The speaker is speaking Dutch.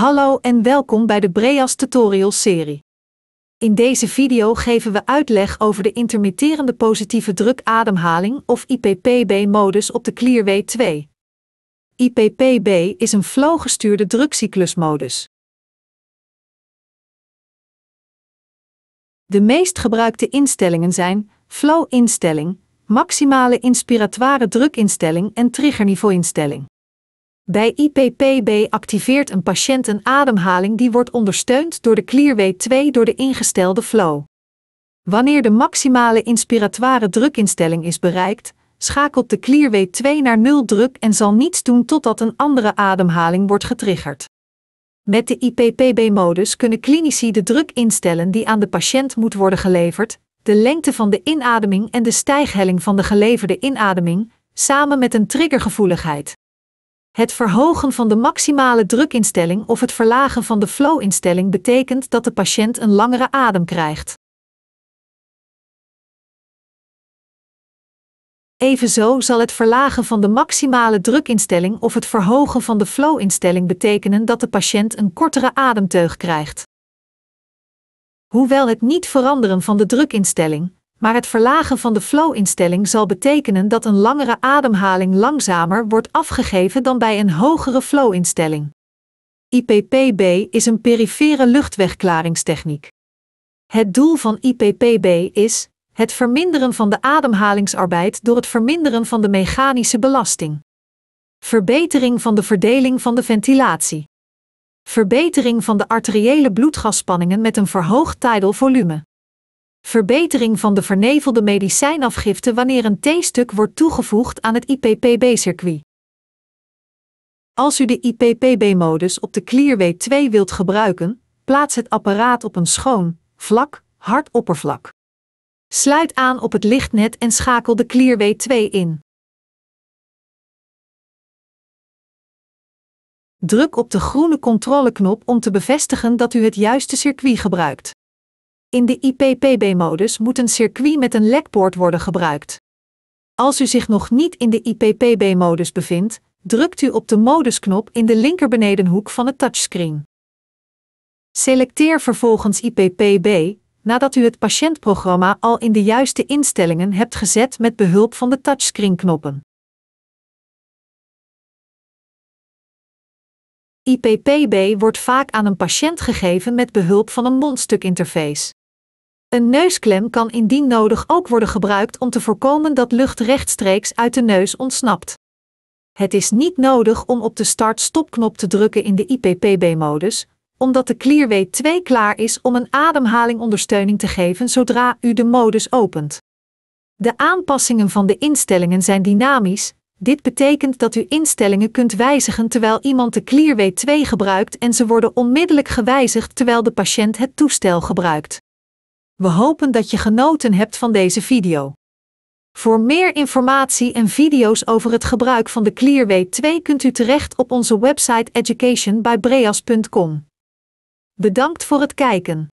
Hallo en welkom bij de Breas tutorial serie. In deze video geven we uitleg over de intermitterende positieve drukademhaling of IPPB-modus op de Clearway 2. IPPB is een flowgestuurde drukcyclusmodus. De meest gebruikte instellingen zijn flow-instelling, maximale inspiratoire drukinstelling en triggerniveau-instelling. Bij IPPB activeert een patiënt een ademhaling die wordt ondersteund door de clearway 2 door de ingestelde flow. Wanneer de maximale inspiratoire drukinstelling is bereikt, schakelt de clearway 2 naar nul druk en zal niets doen totdat een andere ademhaling wordt getriggerd. Met de IPPB-modus kunnen klinici de druk instellen die aan de patiënt moet worden geleverd, de lengte van de inademing en de stijghelling van de geleverde inademing, samen met een triggergevoeligheid. Het verhogen van de maximale drukinstelling of het verlagen van de flowinstelling betekent dat de patiënt een langere adem krijgt. Evenzo zal het verlagen van de maximale drukinstelling of het verhogen van de flowinstelling betekenen dat de patiënt een kortere ademteug krijgt. Hoewel het niet veranderen van de drukinstelling, maar het verlagen van de flow-instelling zal betekenen dat een langere ademhaling langzamer wordt afgegeven dan bij een hogere flow-instelling. IPPB is een perifere luchtwegklaringstechniek. Het doel van IPPB is het verminderen van de ademhalingsarbeid door het verminderen van de mechanische belasting. Verbetering van de verdeling van de ventilatie. Verbetering van de arteriële bloedgasspanningen met een verhoogd tidal volume. Verbetering van de vernevelde medicijnafgifte wanneer een T-stuk wordt toegevoegd aan het IPPB-circuit. Als u de IPPB-modus op de Clearway 2 wilt gebruiken, plaats het apparaat op een schoon, vlak, hard oppervlak. Sluit aan op het lichtnet en schakel de Clearway 2 in. Druk op de groene controleknop om te bevestigen dat u het juiste circuit gebruikt. In de IPPB-modus moet een circuit met een lekpoort worden gebruikt. Als u zich nog niet in de IPPB-modus bevindt, drukt u op de modusknop in de linkerbenedenhoek van het touchscreen. Selecteer vervolgens IPPB nadat u het patiëntprogramma al in de juiste instellingen hebt gezet met behulp van de touchscreen-knoppen. IPPB wordt vaak aan een patiënt gegeven met behulp van een mondstukinterface. Een neusklem kan indien nodig ook worden gebruikt om te voorkomen dat lucht rechtstreeks uit de neus ontsnapt. Het is niet nodig om op de start-stopknop te drukken in de IPPB-modus, omdat de Clearway 2 klaar is om een ademhalingondersteuning te geven zodra u de modus opent. De aanpassingen van de instellingen zijn dynamisch. Dit betekent dat u instellingen kunt wijzigen terwijl iemand de Clearway 2 gebruikt en ze worden onmiddellijk gewijzigd terwijl de patiënt het toestel gebruikt. We hopen dat je genoten hebt van deze video. Voor meer informatie en video's over het gebruik van de Clearway 2 kunt u terecht op onze website educationbybreas.com. Bedankt voor het kijken.